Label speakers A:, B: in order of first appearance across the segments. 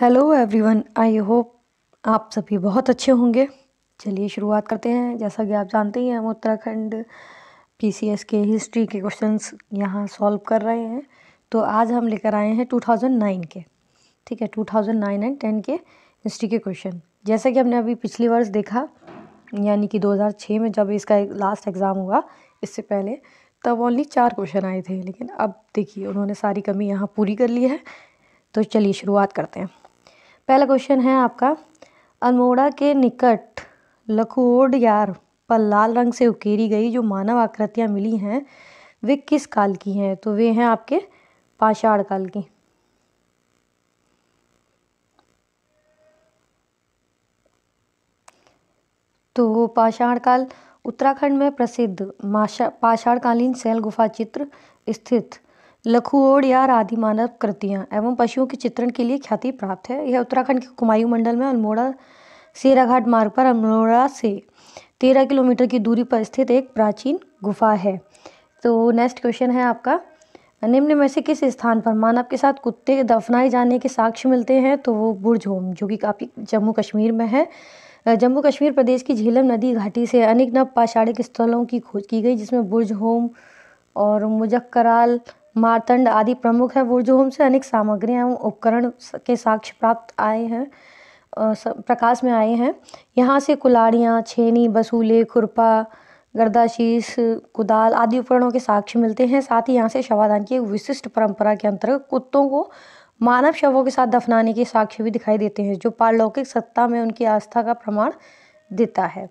A: hello everyone I hope आप सभी बहुत अच्छे होंगे चलिए शुरुआत करते हैं जैसा कि आप जानते ही हैं हम उत्तराखंड पीसीएस के हिस्ट्री के क्वेश्चंस यहाँ सॉल्व कर रहे हैं तो आज हम लेकर आए हैं 2009 के ठीक है 2009 एंड 10 के हिस्ट्री के क्वेश्चन जैसा कि हमने अभी पिछली वर्ष देखा यानी कि 2006 में जब इसका एक लास्ट एग्ज़ाम हुआ इससे पहले तब ओनली चार क्वेश्चन आए थे लेकिन अब देखिए उन्होंने सारी कमी यहाँ पूरी कर ली है तो चलिए शुरुआत करते हैं पहला क्वेश्चन है आपका अल्मोड़ा के निकट लखोड यार पर लाल रंग से उकेरी गई जो मानव आकृतियाँ मिली हैं वे किस काल की हैं तो वे हैं आपके पाषाण काल की तो पाषाण काल उत्तराखंड में प्रसिद्ध पाषाणकालीन शैल गुफा चित्र स्थित लखुओड़ या आदिमानव कृतियाँ एवं पशुओं के चित्रण के लिए ख्याति प्राप्त है यह उत्तराखंड के कुमायूं मंडल में अल्मोड़ा सेराघाट मार्ग पर अल्मोड़ा से तेरह किलोमीटर की दूरी पर स्थित एक प्राचीन गुफा है तो नेक्स्ट क्वेश्चन है आपका निम्न में से किस स्थान पर मानव के साथ कुत्ते दफनाए जाने के साक्ष्य मिलते हैं तो वो बुर्ज होम जो कि काफ़ी जम्मू कश्मीर में है जम्मू कश्मीर प्रदेश की झीलम नदी घाटी से अनेक नव पाषाणिक स्थलों की खोज की गई जिसमें बुर्ज होम और मुजक्कराल मारतंड आदि प्रमुख हैं वुर्जहोम से अनेक सामग्रियाँ एवं उपकरण के साक्ष्य प्राप्त आए हैं प्रकाश में आए हैं यहाँ से कुलाड़ियाँ छेनी बसूले खुरपा गर्दाशीष कुदाल आदि उपकरणों के साक्ष्य मिलते हैं साथ ही यहाँ से शवादान की एक विशिष्ट परंपरा के अंतर्गत कुत्तों को मानव शवों के साथ दफनाने के साक्ष्य भी दिखाई देते हैं जो पारलौकिक सत्ता में उनकी आस्था का प्रमाण देता है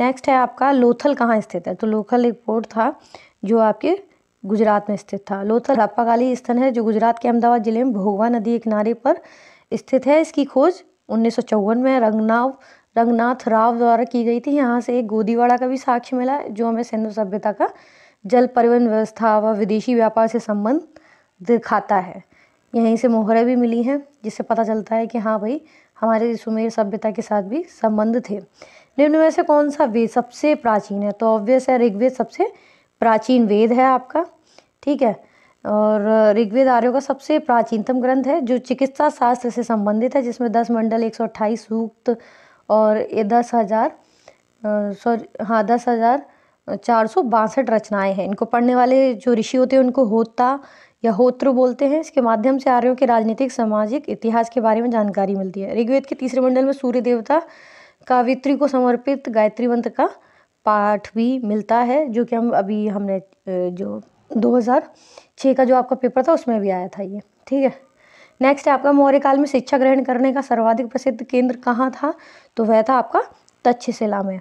A: नेक्स्ट है आपका लोथल कहाँ स्थित है तो लोथल एक पोर्ट था जो आपके गुजरात में स्थित था लोथल हड़प्पा काली स्थल है जो गुजरात के अहमदाबाद जिले में भोगवा नदी के किनारे पर स्थित है इसकी खोज उन्नीस में रंगनाव रंगनाथ राव द्वारा की गई थी यहाँ से एक गोदीवाड़ा का भी साक्ष्य मिला है जो हमें सिंधु सभ्यता का जल परिवहन व्यवस्था व विदेशी व्यापार से संबंध दिखाता है यहीं से मोहरें भी मिली हैं जिससे पता चलता है कि हाँ भाई हमारे सुमेर सभ्यता के साथ भी संबंध थे निम्न में से कौन सा वेद सबसे प्राचीन है तो ऑब्वियस है ऋग्वेद सबसे प्राचीन वेद है आपका ठीक है और ऋग्वेद आर्यों का सबसे प्राचीनतम ग्रंथ है जो चिकित्सा शास्त्र से संबंधित है जिसमें दस मंडल एक सौ अट्ठाईस सूक्त और ये दस हज़ार सॉरी हाँ दस हज़ार चार सौ बासठ रचनाएँ हैं इनको पढ़ने वाले जो ऋषि होते हैं उनको होता या होत्र बोलते हैं इसके माध्यम से आर्यों के राजनीतिक सामाजिक इतिहास के बारे में जानकारी मिलती है ऋग्वेद के तीसरे मंडल में सूर्य देवता कावित्री को समर्पित गायत्री मंत्र का पाठ भी मिलता है जो कि हम अभी हमने जो 2006 का जो आपका पेपर था उसमें भी आया था ये ठीक है नेक्स्ट है आपका मौर्य काल में शिक्षा ग्रहण करने का सर्वाधिक प्रसिद्ध केंद्र कहाँ था तो वह था आपका तक्षशिला में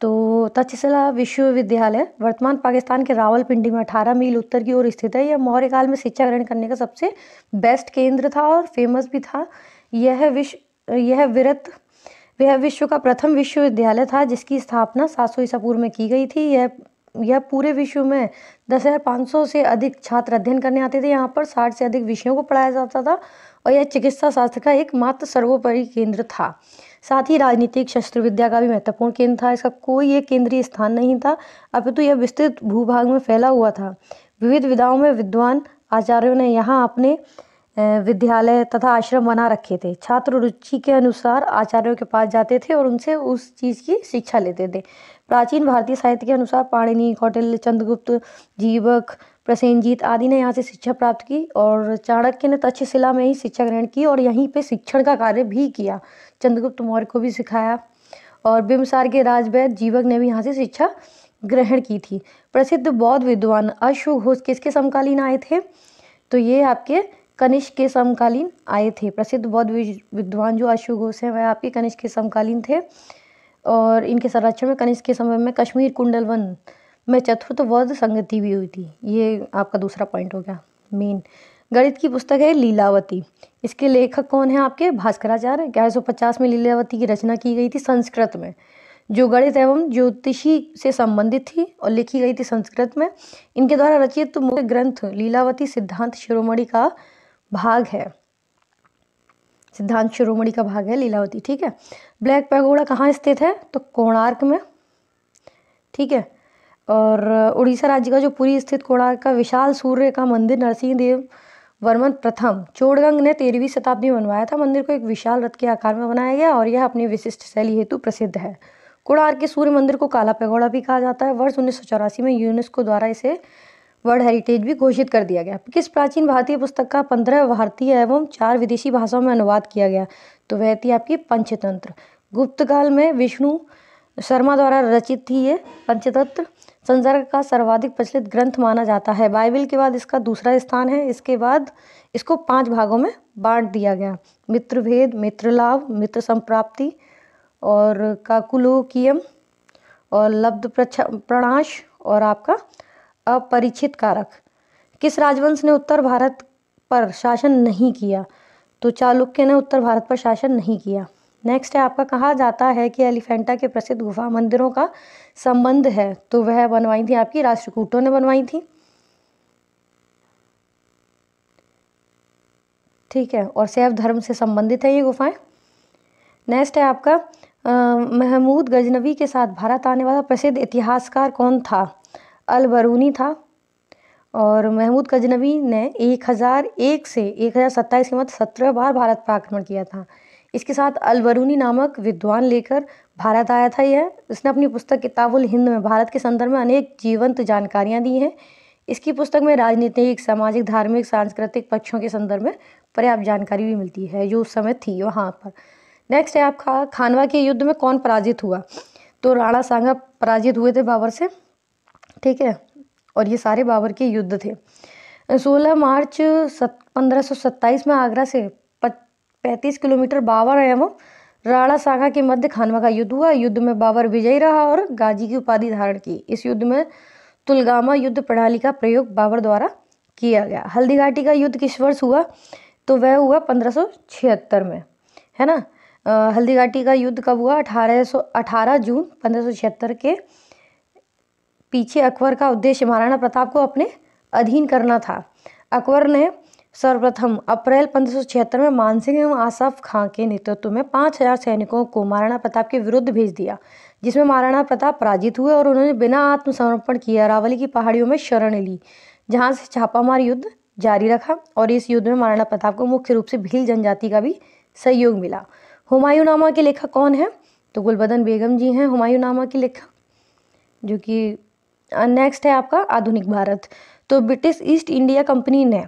A: तो तक्षशिला विश्वविद्यालय वर्तमान पाकिस्तान के रावलपिंडी में 18 मील उत्तर की ओर स्थित है यह मौर्य काल में शिक्षा ग्रहण करने का सबसे बेस्ट केंद्र था और फेमस भी था यह विश्व यह विरत वह विश्व का प्रथम विश्वविद्यालय था जिसकी स्थापना सात सौ ईसा पूर्व में की गई थी यह यह पूरे विश्व में दस हज़ार पाँच सौ से अधिक छात्र अध्ययन करने आते थे यहाँ पर साठ से अधिक विषयों को पढ़ाया जाता था और यह चिकित्सा शास्त्र का एक मात्र सर्वोपरि केंद्र था साथ ही राजनीतिक शस्त्र विद्या का भी महत्वपूर्ण केंद्र था इसका कोई एक केंद्रीय स्थान नहीं था अपितु तो यह विस्तृत भूभाग में फैला हुआ था विविध विधाओं में विद्वान आचार्यों ने यहाँ अपने विद्यालय तथा आश्रम बना रखे थे छात्र रुचि के अनुसार आचार्यों के पास जाते थे और उनसे उस चीज़ की शिक्षा लेते थे प्राचीन भारतीय साहित्य के अनुसार पाणिनि कौटिल्य चंद्रगुप्त जीवक प्रसेंजीत आदि ने यहाँ से शिक्षा प्राप्त की और चाणक्य ने तक्षशिला में ही शिक्षा ग्रहण की और यहीं पे शिक्षण का कार्य भी किया चंद्रगुप्त मौर्य को भी सिखाया और बिमसार के राजवैद जीवक ने भी यहाँ से शिक्षा ग्रहण की थी प्रसिद्ध बौद्ध विद्वान अश्वघोष किसके समकालीन आए थे तो ये आपके कनिष्क के समकालीन आए थे प्रसिद्ध बौद्ध विद्वान जो आशु घोष हैं वह आपके कनिष्क के समकालीन थे और इनके संरक्षण में कनिष्क के समय में कश्मीर कुंडल वन में चतुर्थ बौद्ध संगति भी हुई थी ये आपका दूसरा पॉइंट हो गया मेन गणित की पुस्तक है लीलावती इसके लेखक कौन है आपके भास्कराचार्य ग्यारह सौ पचास में लीलावती की रचना की गई थी संस्कृत में जो गणित एवं ज्योतिषी से संबंधित थी और लिखी गई थी संस्कृत में इनके द्वारा रचित मुख्य ग्रंथ लीलावती सिद्धांत शिरोमणि का भाग है सिद्धांत शिरोमणि का भाग है लीलावती ठीक है ब्लैक पैगोड़ा कहाँ स्थित है तो कोणार्क में ठीक है और उड़ीसा राज्य का जो पुरी स्थित कोणार्क का विशाल सूर्य का मंदिर नरसिंह देव वर्मन प्रथम चोड़गंग ने तेरहवीं शताब्दी में बनवाया था मंदिर को एक विशाल रथ के आकार में बनाया गया और यह अपनी विशिष्ट शैली हेतु प्रसिद्ध है कोणार्क के सूर्य मंदिर को काला पैगोड़ा भी कहा जाता है वर्ष उन्नीस में यूनेस्को द्वारा इसे वर्ल्ड हेरिटेज भी घोषित कर दिया गया किस प्राचीन भारतीय पुस्तक का पंद्रह भारतीय एवं चार विदेशी भाषाओं में अनुवाद किया गया तो वह थी आपकी पंचतंत्र गुप्तकाल में विष्णु शर्मा द्वारा रचित थी ये पंचतंत्र संसार का सर्वाधिक प्रचलित ग्रंथ माना जाता है बाइबिल के बाद इसका दूसरा स्थान है इसके बाद इसको पांच भागों में बांट दिया गया मित्र भेद मित्र लाभ मित्र संप्राप्ति और काकुलोकियम और लब्ध प्रणाश और आपका अपरिचित कारक किस राजवंश ने उत्तर भारत पर शासन नहीं किया तो चालुक्य ने उत्तर भारत पर शासन नहीं किया नेक्स्ट है आपका कहा जाता है कि एलिफेंटा के प्रसिद्ध गुफा मंदिरों का संबंध है तो वह बनवाई थी आपकी राष्ट्रकूटों ने बनवाई थी ठीक है और सैव धर्म से संबंधित है ये गुफाएं नेक्स्ट है आपका महमूद गजनवी के साथ भारत आने वाला प्रसिद्ध इतिहासकार कौन था अल बरूनी था और महमूद गजनबी ने एक हज़ार एक से एक हज़ार सत्ताईस के मत सत्रह बार भारत पर आक्रमण किया था इसके साथ अल बरूनी नामक विद्वान लेकर भारत आया था यह इसने अपनी पुस्तक किताबुल हिंद में भारत के संदर्भ में अनेक जीवंत जानकारियाँ दी हैं इसकी पुस्तक में राजनीतिक सामाजिक धार्मिक सांस्कृतिक पक्षों के संदर्भ में पर्याप्त जानकारी भी मिलती है जो उस समय थी वहाँ पर नेक्स्ट है आपका खानवा के युद्ध में कौन पराजित हुआ तो राणा सांगा पराजित हुए थे बाबर से ठीक है और ये सारे बाबर के युद्ध थे सोलह मार्च सत पंद्रह में आगरा से पैंतीस किलोमीटर बाबर वो राणा सागा के मध्य खानवा का युद्ध हुआ युद्ध में बाबर विजयी रहा और गाजी की उपाधि धारण की इस युद्ध में तुलगामा युद्ध प्रणाली का प्रयोग बाबर द्वारा किया गया हल्दी घाटी का युद्ध किस वर्ष हुआ तो वह हुआ पंद्रह में है ना हल्दी घाटी का युद्ध कब हुआ अठारह अठारह जून पंद्रह के पीछे अकबर का उद्देश्य महाराणा प्रताप को अपने अधीन करना था अकबर ने सर्वप्रथम अप्रैल पंद्रह में मानसिंह एवं आसफ खां के नेतृत्व में पाँच हजार सैनिकों को महाराणा प्रताप के विरुद्ध भेज दिया जिसमें महाराणा प्रताप पराजित हुए और उन्होंने बिना आत्मसमर्पण किए अरावली की पहाड़ियों में शरण ली जहां से छापामार युद्ध जारी रखा और इस युद्ध में महाराणा प्रताप को मुख्य रूप से भील जनजाति का भी सहयोग मिला हुमायूं नामा के लेखक कौन है तो गुलबदन बेगम जी हैं हुमायूं नामा के लेखक जो कि नेक्स्ट uh, है आपका आधुनिक भारत तो ब्रिटिश ईस्ट इंडिया कंपनी ने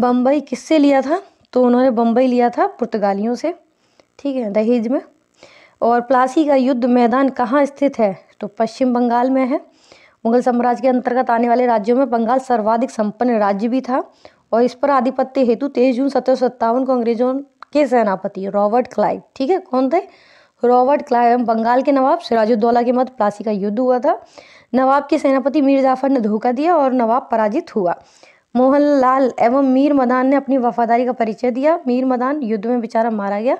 A: बम्बई किससे लिया था तो उन्होंने बम्बई लिया था पुर्तगालियों से ठीक है दहेज में और प्लासी का युद्ध मैदान कहाँ स्थित है तो पश्चिम बंगाल में है मुगल साम्राज्य के अंतर्गत आने वाले राज्यों में बंगाल सर्वाधिक संपन्न राज्य भी था और इस पर आधिपत्य हेतु तेईस जून सत्रह को अंग्रेजों के सेनापति रॉबर्ट क्लाइव ठीक है कौन थे रॉबर्ट क्लाइव एवं बंगाल के नवाब सिराजुद्दौला के मध्य प्लासी का युद्ध हुआ था नवाब के सेनापति मीर जाफर ने धोखा दिया और नवाब पराजित हुआ मोहनलाल एवं मीर मदान ने अपनी वफादारी का परिचय दिया मीर मदान युद्ध में बेचारा मारा गया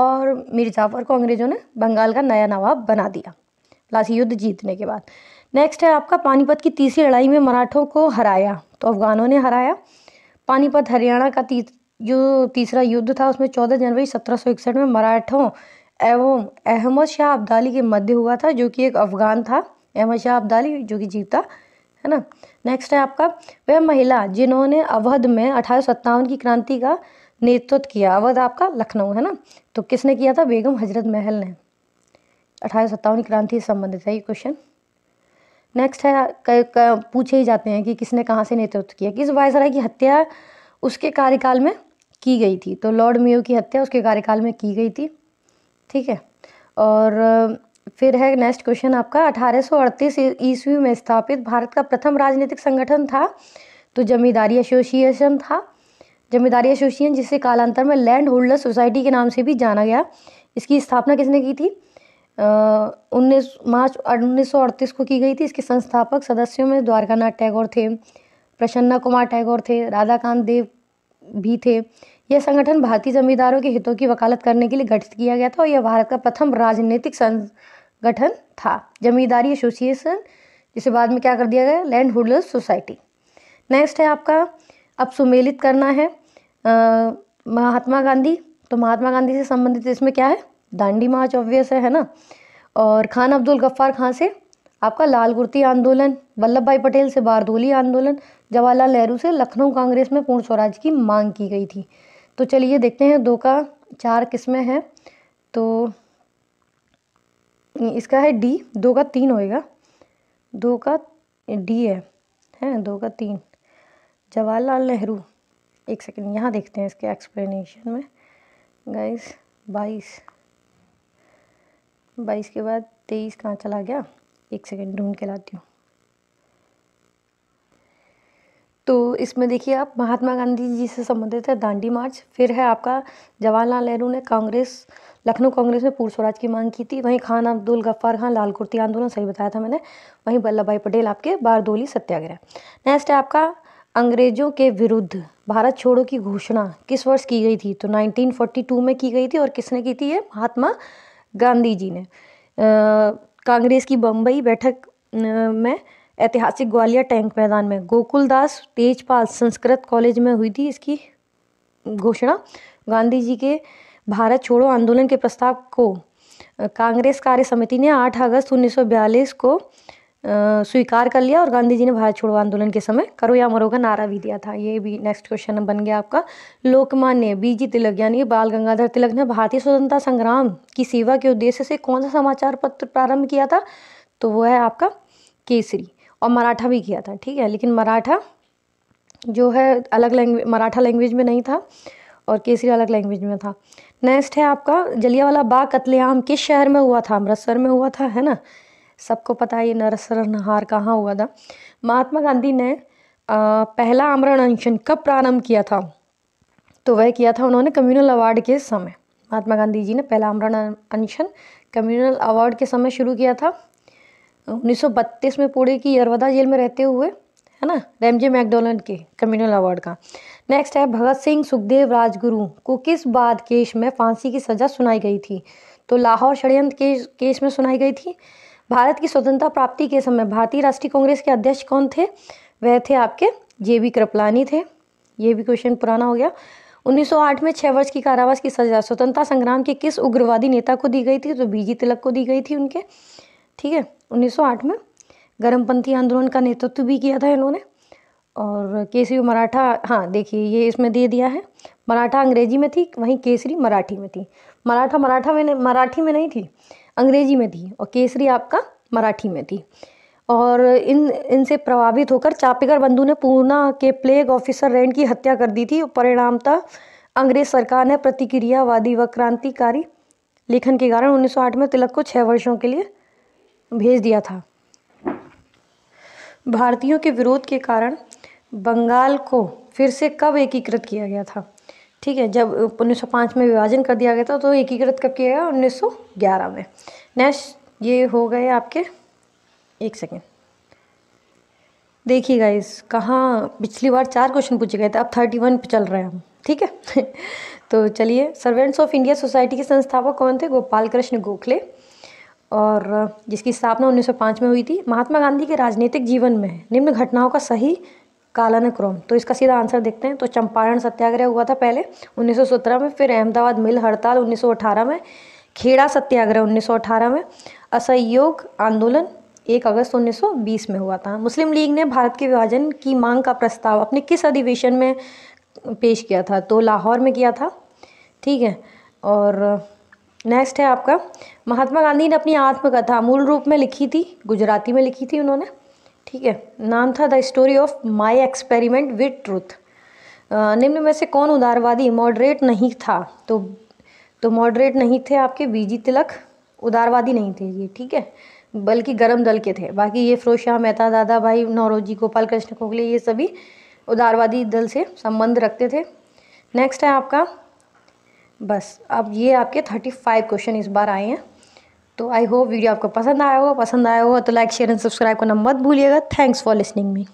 A: और मीर जाफर को अंग्रेज़ों ने बंगाल का नया नवाब बना दिया प्लासी युद्ध जीतने के बाद नेक्स्ट है आपका पानीपत की तीसरी लड़ाई में मराठों को हराया तो अफगानों ने हराया पानीपत हरियाणा का ती, जो तीसरा युद्ध था उसमें चौदह जनवरी सत्रह में मराठों एवं अहमद शाह अब्दाली के मध्य हुआ था जो कि एक अफ़गान था अहमद शाह अब्दाली जो कि जीता है ना नेक्स्ट है आपका वह महिला जिन्होंने अवध में अठारह की क्रांति का नेतृत्व किया अवध आपका लखनऊ है ना तो किसने किया था बेगम हजरत महल ने अठारह की क्रांति से संबंधित है ये क्वेश्चन नेक्स्ट है क, क, पूछे ही जाते हैं कि किसने कहाँ से नेतृत्व किया किस वायसराय की हत्या उसके कार्यकाल में की गई थी तो लॉर्ड मेयो की हत्या उसके कार्यकाल में की गई थी ठीक है और फिर है नेक्स्ट क्वेश्चन आपका 1838 ईस्वी में स्थापित भारत का प्रथम राजनीतिक संगठन था तो जमींदारी एसोसिएशन था जमींदारी एसोसिएशन जिसे कालांतर में लैंड होल्डर सोसाइटी के नाम से भी जाना गया इसकी स्थापना किसने की थी उन्नीस मार्च उन्नीस को की गई थी इसके संस्थापक सदस्यों में द्वारकानाथ टैगोर थे प्रसन्ना कुमार टैगोर थे राधाकांत देव भी थे यह संगठन भारतीय जमींदारों के हितों की वकालत करने के लिए गठित किया गया था और यह भारत का प्रथम राजनीतिक संगठन था जमींदारी एसोसिएशन जिसे बाद में क्या कर दिया गया लैंड होल्डर्स सोसाइटी नेक्स्ट है आपका अब सुमेलित करना है महात्मा गांधी तो महात्मा गांधी से संबंधित इसमें क्या है दांडी मार्च ऑब्वियस है ना और खान अब्दुल गफ्फार खान से आपका लाल कुर्ती आंदोलन वल्लभ भाई पटेल से बारदोली आंदोलन जवाहरलाल नेहरू से लखनऊ कांग्रेस में पूर्ण स्वराज की मांग की गई थी तो चलिए देखते हैं दो का चार किस्में हैं तो इसका है डी दो का तीन होएगा दो का डी है हैं दो का तीन जवाहरलाल नेहरू एक सेकेंड यहाँ देखते हैं इसके एक्सप्लेनेशन में गाइस बाईस बाईस के बाद तेईस कहाँ चला गया एक सेकेंड ढूंढ के लाती हूँ तो इसमें देखिए आप महात्मा गांधी जी से संबंधित है दांडी मार्च फिर है आपका जवाहरलाल नेहरू ने कांग्रेस लखनऊ कांग्रेस में पूर्व स्वराज की मांग की थी वहीं खान अब्दुल गफ्फार खान लाल कुर्ती आंदोलन सही बताया था मैंने वहीं वल्लभ भाई पटेल आपके बारदोली सत्याग्रह नेक्स्ट है आपका अंग्रेजों के विरुद्ध भारत छोड़ो की घोषणा किस वर्ष की गई थी तो 1942 में की गई थी और किसने की थी ये महात्मा गांधी जी ने कांग्रेस की बम्बई बैठक में ऐतिहासिक ग्वालियर टैंक मैदान में गोकुलदास तेजपाल संस्कृत कॉलेज में हुई थी इसकी घोषणा गांधी जी के भारत छोड़ो आंदोलन के प्रस्ताव को कांग्रेस कार्य समिति ने 8 अगस्त 1942 को स्वीकार कर लिया और गांधी जी ने भारत छोड़ो आंदोलन के समय करो या मरो का नारा भी दिया था ये भी नेक्स्ट क्वेश्चन बन गया आपका लोकमान्य बीजी तिलक यानी बाल गंगाधर तिलक ने भारतीय स्वतंत्रता संग्राम की सेवा के उद्देश्य से कौन सा समाचार पत्र प्रारंभ किया था तो वो है आपका केसरी और मराठा भी किया था ठीक है लेकिन मराठा जो है अलग लैंग्वेज मराठा लैंग्वेज में नहीं था और केसरी अलग लैंग्वेज में था नेक्स्ट है आपका जलियावाला बाग कतलेआम किस शहर में हुआ था अमृतसर में हुआ था है ना सबको पता है ये नरसर नहार कहाँ हुआ था महात्मा गांधी ने आ, पहला आमरण अनशन कब प्रारंभ किया था तो वह किया था उन्होंने कम्युनल अवार्ड के समय महात्मा गांधी जी ने पहला आमरण अनशन कम्युनल अवार्ड के समय शुरू किया था 1932 में पुणे की यरवदा जेल में रहते हुए है ना रेमजे मैकडोनल्ड के कम्युनल अवार्ड का नेक्स्ट है भगत सिंह सुखदेव राजगुरु को किस बाद केस में फांसी की सजा सुनाई गई थी तो लाहौर षडयंत्र केस केस में सुनाई गई थी भारत की स्वतंत्रता प्राप्ति के समय भारतीय राष्ट्रीय कांग्रेस के अध्यक्ष कौन थे वह थे आपके जे बी कृपलानी थे ये भी क्वेश्चन पुराना हो गया 1908 में छः वर्ष की कारावास की सजा स्वतंत्रता संग्राम के किस उग्रवादी नेता को दी गई थी तो बीजी तिलक को दी गई थी उनके ठीक है 1908 में गर्मपंथी आंदोलन का नेतृत्व भी किया था इन्होंने और केसरी मराठा हाँ देखिए ये इसमें दे दिया है मराठा अंग्रेजी में थी वहीं केसरी मराठी में थी मराठा मराठा में मराठी में नहीं थी अंग्रेजी में थी और केसरी आपका मराठी में थी और इन इनसे प्रभावित होकर चापेकर बंधु ने पूना के प्लेग ऑफिसर रैन की हत्या कर दी थी परिणामतः अंग्रेज सरकार ने प्रतिक्रियावादी व क्रांतिकारी लेखन के कारण 1908 में तिलक को छः वर्षों के लिए भेज दिया था भारतीयों के विरोध के कारण बंगाल को फिर से कब एकीकृत किया गया था ठीक है जब 1905 में विभाजन कर दिया गया था तो एकीकृत कब किया गया 1911 में नेक्स्ट ये हो गए आपके एक सेकेंड देखिए गाइस कहाँ पिछली बार चार क्वेश्चन पूछे गए थे अब थर्टी वन पर चल रहे हैं हम ठीक है तो चलिए सर्वेंट्स ऑफ इंडिया सोसाइटी के संस्थापक कौन थे गोपाल कृष्ण गोखले और जिसकी स्थापना 1905 में हुई थी महात्मा गांधी के राजनीतिक जीवन में निम्न घटनाओं का सही कालानुक्रम तो इसका सीधा आंसर देखते हैं तो चंपारण सत्याग्रह हुआ था पहले 1917 में फिर अहमदाबाद मिल हड़ताल 1918 में खेड़ा सत्याग्रह 1918 में असहयोग आंदोलन 1 अगस्त 1920 में हुआ था मुस्लिम लीग ने भारत के विभाजन की मांग का प्रस्ताव अपने किस अधिवेशन में पेश किया था तो लाहौर में किया था ठीक है और नेक्स्ट है आपका महात्मा गांधी ने अपनी आत्मकथा मूल रूप में लिखी थी गुजराती में लिखी थी उन्होंने ठीक है नाम था the story of my experiment with truth निम्न में से कौन उदारवादी मॉडरेट नहीं था तो तो मॉडरेट नहीं थे आपके बीजी तिलक उदारवादी नहीं थे ये ठीक है बल्कि गर्म दल के थे बाकी ये फिरोज शाह मेहता दादा भाई नौरोजी गोपाल कृष्ण खोखले ये सभी उदारवादी दल से संबंध रखते थे नेक्स्ट है आपका बस अब ये आपके थर्टी फाइव क्वेश्चन इस बार आए हैं तो आई होप वीडियो आपको पसंद आया होगा पसंद आया होगा तो लाइक शेयर एंड सब्सक्राइब करना मत भूलिएगा थैंक्स फॉर लिसनिंग मी